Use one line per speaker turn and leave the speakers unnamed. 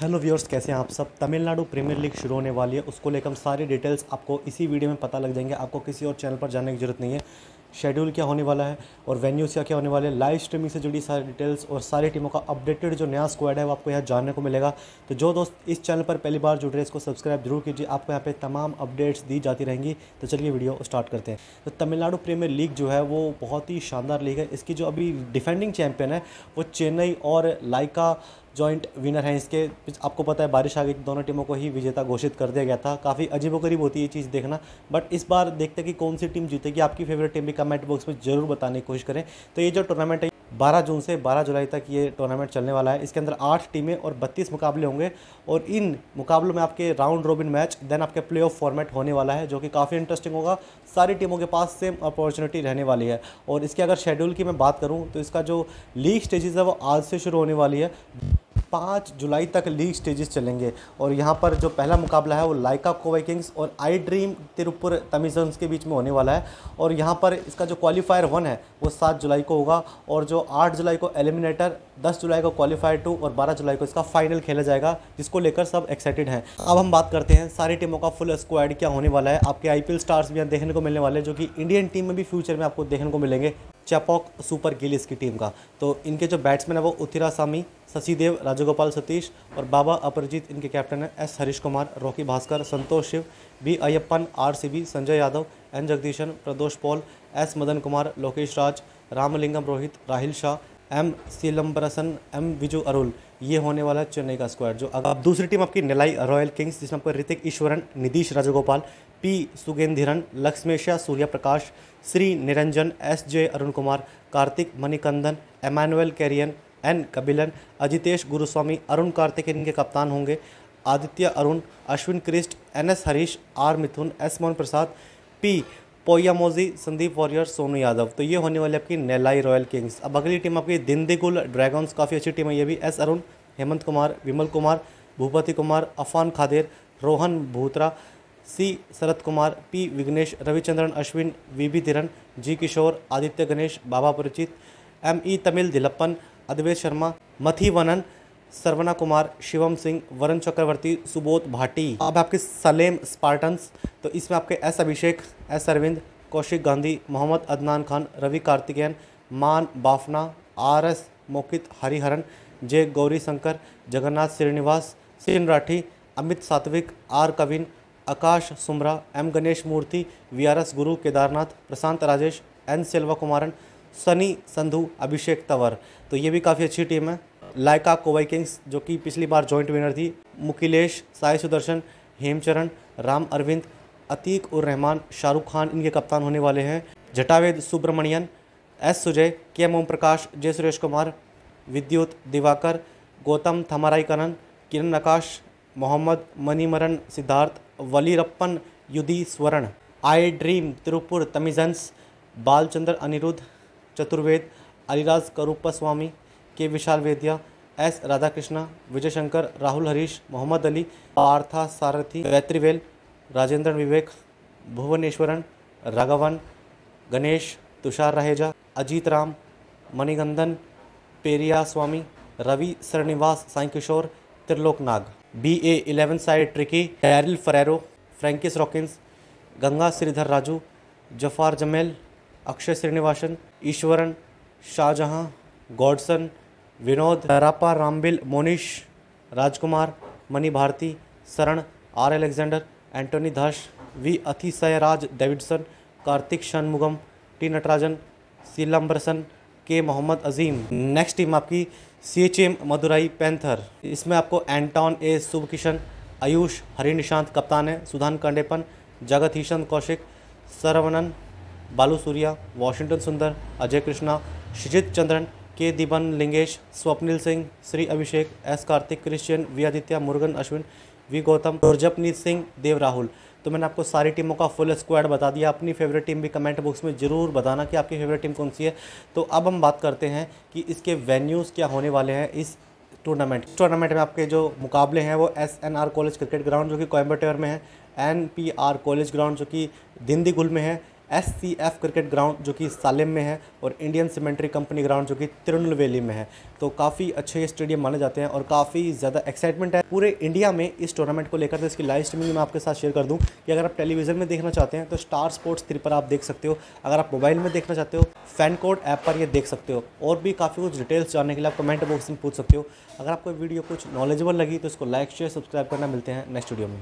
hello viewers कैसे हैं आप सब तमिलनाडु प्रीमियर लीग शुरू होने वाली है उसको लेकर हम सारी डिटेल्स आपको इसी वीडियो में पता लग जाएंगे आपको किसी और चैनल पर जाने की जरूरत नहीं है शेड्यूल क्या होने वाला है और वेन्यूज़ क्या क्या होने वाले हैं लाइव स्ट्रीमिंग से जुड़ी सारी डिटेल्स और सारी टीमों का अपडेटेड जो नया स्क्वाड है वो आपको यहाँ जानने को मिलेगा तो जो दोस्त इस चैनल पर पहली बार जुड़ रहे हैं इसको सब्सक्राइब जरूर कीजिए आपको यहाँ पे तमाम अपडेट्स दी जाती रहेंगी तो चलिए वीडियो स्टार्ट करते हैं तो तमिलनाडु प्रीमियर लीग जो है वो बहुत ही शानदार लीग है इसकी जो अभी डिफेंडिंग चैम्पियन है वो चेन्नई और लाइका जॉइंट विनर हैं इसके आपको पता है बारिश आ गई तो दोनों टीमों को ही विजेता घोषित कर दिया गया था काफ़ी अजीबोगरीब होती है ये चीज़ देखना बट इस बार देखते कि कौन सी टीम जीतेगी आपकी फेवरेट टीम भी कमेंट बॉक्स में जरूर बताने की कोशिश करें तो ये जो टूर्नामेंट है 12 जून से 12 जुलाई तक ये टूर्नामेंट चलने वाला है इसके अंदर आठ टीमें और 32 मुकाबले होंगे और इन मुकाबलों में आपके राउंड रोबिन मैच देन आपके प्ले ऑफ फॉर्मेट होने वाला है जो कि काफ़ी इंटरेस्टिंग होगा सारी टीमों के पास सेम अपॉर्चुनिटी रहने वाली है और इसके अगर शेड्यूल की मैं बात करूँ तो इसका जो लीग स्टेजेस है वो आज से शुरू होने वाली है पाँच जुलाई तक लीग स्टेजेस चलेंगे और यहाँ पर जो पहला मुकाबला है वो लाइका कोवे किंग्स और आई ड्रीम तिरुपुर तमिजन्स के बीच में होने वाला है और यहाँ पर इसका जो क्वालिफायर वन है वो सात जुलाई को होगा और जो आठ जुलाई को एलिमिनेटर दस जुलाई को क्वालिफायर टू और बारह जुलाई को इसका फाइनल खेला जाएगा जिसको लेकर सब एक्साइटेड हैं अब हम बात करते हैं सारी टीमों का फुल स्क्वाड क्या होने वाला है आपके आई स्टार्स भी यहाँ देखने को मिलने वाले हैं जो कि इंडियन टीम में भी फ्यूचर में आपको देखने को मिलेंगे चैपॉक सुपर गिलिस की टीम का तो इनके जो बैट्समैन है वो उथिरा सामी शशिदेव राजगोपाल सतीश और बाबा अपरजीत इनके कैप्टन है S Harish Kumar Rocky Bhaskar Santosh Shiv B Ayyappan R C B Sanjay Yadav N Jagadeesan Pradosh Paul S Madan Kumar Lokesh Raj Ramalingam Rohit Rahil Shah M Silambarasan M Viju Arul ये होने वाला है चेन्नई का स्क्वायर जो अगर दूसरी टीम आपकी निलाई रॉयल किंग्स जिसमें आपको Hrithik Easwaran Nitish Rajagopal P Sugendhiran Lakshmesha Suryaprakash Sri Niranjan S J Arun Kumar Karthik Manikandan Emmanuel Cherian N Kabilan Ajitesh Guruswamy Arun Karthik इनके कप्तान होंगे Aditya Arun Ashwin Crist N S Harish R Mithun S Mohan Prasad P Poiyamozhi Sandeep Warrier Sonu Yadav तो ये होने वाली आपकी नेलाई रॉयल किंग्स अब अगली टीम आपकी दिंदीगुल ड्रैगन्स काफ़ी अच्छी टीम है ये भी S Arun Hemant Kumar Vimal Kumar Bhupathi Kumar Affan Khader Rohan Bhutra C Sarath Kumar P Vignesh Ravichandran Ashwin V B Dheeran G Kishore Aditya Ganesh Baba Aparajith M E Tamil Dilappan Advait Sharma Vanan Saravana Kumar Shivam Singh Varun Chakravarthy Subodh Bhati अब आपके सलेम स्पार्टन्स तो इसमें आपके S Abhishek S Arvind Kaushik Gandhi Mohammed Adnan Khan Ravi Karthikeyan Maan Bafna R S मोकित Hariharan J Gauri Shankar Jagannath Srinivas Sin Rathi Amit Satvik R Kavin Akash Sumra M Ganesh Murthy V R S Guru Kedarnath Prashant Rajesh N Selva Kumaran Sunny Sandhu Abhishek Tanwar तो ये भी काफ़ी अच्छी टीम है लाइका कोवाई किंग्स जो कि पिछली बार जॉइंट विनर थी मुकिलेश साई सुदर्शन हेमचरण राम अरविंद अतीक और रहमान शाहरुख खान इनके कप्तान होने वाले हैं जटावेद सुब्रमण्यन एस सुजय के एम ओम प्रकाश जय Suresh Kumar Vidyut Diwakar Gautam Thamarai Kiran Akash Mohammed Manimaran Siddharth Valliappan Yudheeswaran iDream Tiruppur Tamizhans Balachandra Anirudh Chaturved Aliraj Karuppa Swamy K Vishal Vaidhya S Radhakrishna Vijay Shankar Rahul Harish Mohammed Ali Partha Sarathi Gayathrivel Rajendra Vivek Bhuvaneshwaran Raghavan Ganesh Tushar Raheja Ajit Ram Manigandhan Periya Swamy Ravi Srinivas Sai Kishore B A इलेवन साइड ट्रिकी Daryl Ferrario Francis Rokins Ganga Sridhar Raju Jafar Jamal Akshay Srinivasan Eswaran Shahjahan Godson Vinod रापा रामबिल Monish Rajkumar Mani Bharathi Sharan R Alexander Antony धश V Athisayaraj Davidson Karthik Shanmugam T Natarajan Silambarasan K Mohammed Azeem next team आपकी C H M Madurai Panther इसमें आपको एंटॉन ए सुभ किशन आयुष हरि निशांत कप्तान है सुधान कंडेपन जगत हीशन कौशिक सरवनन बालू सूर्या वॉशिंगटन सुंदर Ajay Krishna Shijit Chandran K Deepan Lingesh Swapnil Singh Sri Abhishek S Karthik Christian V Aditya Murugan Ashwin V Gautam Gurjapneet Singh Dev Rahul तो मैंने आपको सारी टीमों का फुल स्क्वाड बता दिया अपनी फेवरेट टीम भी कमेंट बॉक्स में ज़रूर बताना कि आपकी फेवरेट टीम कौन सी है तो अब हम बात करते हैं कि इसके वेन्यूज़ क्या होने वाले हैं इस टूर्नामेंट टूर्नामेंट में आपके जो मुकाबले हैं वो S N R college cricket ground जो कि कोयम्बटोर में है N P R college ground जो कि दिंदीगुल में है S C F cricket ground जो कि सालिम में है और इंडियन सीमेंट्री कंपनी ग्राउंड जो कि तिरुनलवेली में है तो काफ़ी अच्छे ये स्टेडियम माने जाते हैं और काफ़ी ज़्यादा एक्साइटमेंट है पूरे इंडिया में इस टूर्नामेंट को लेकर तो इसकी लाइव स्ट्रीमिंग मैं आपके साथ शेयर कर दूँ कि अगर आप टेलीविज़न में देखना चाहते हैं तो स्टार स्पोर्ट्स थ्री पर आप देख सकते हो अगर आप मोबाइल में देखना चाहते हो फैन कोड ऐप पर यह देख सकते हो और भी काफ़ी कुछ डिटेल्स जानने के लिए आप कमेंट बॉक्स में पूछ सकते हो अगर आपको वीडियो कुछ नॉलेजेबल लगी तो इसको लाइक शेयर सब्सक्राइब करना मिलते हैं नेक्स्ट वीडियो में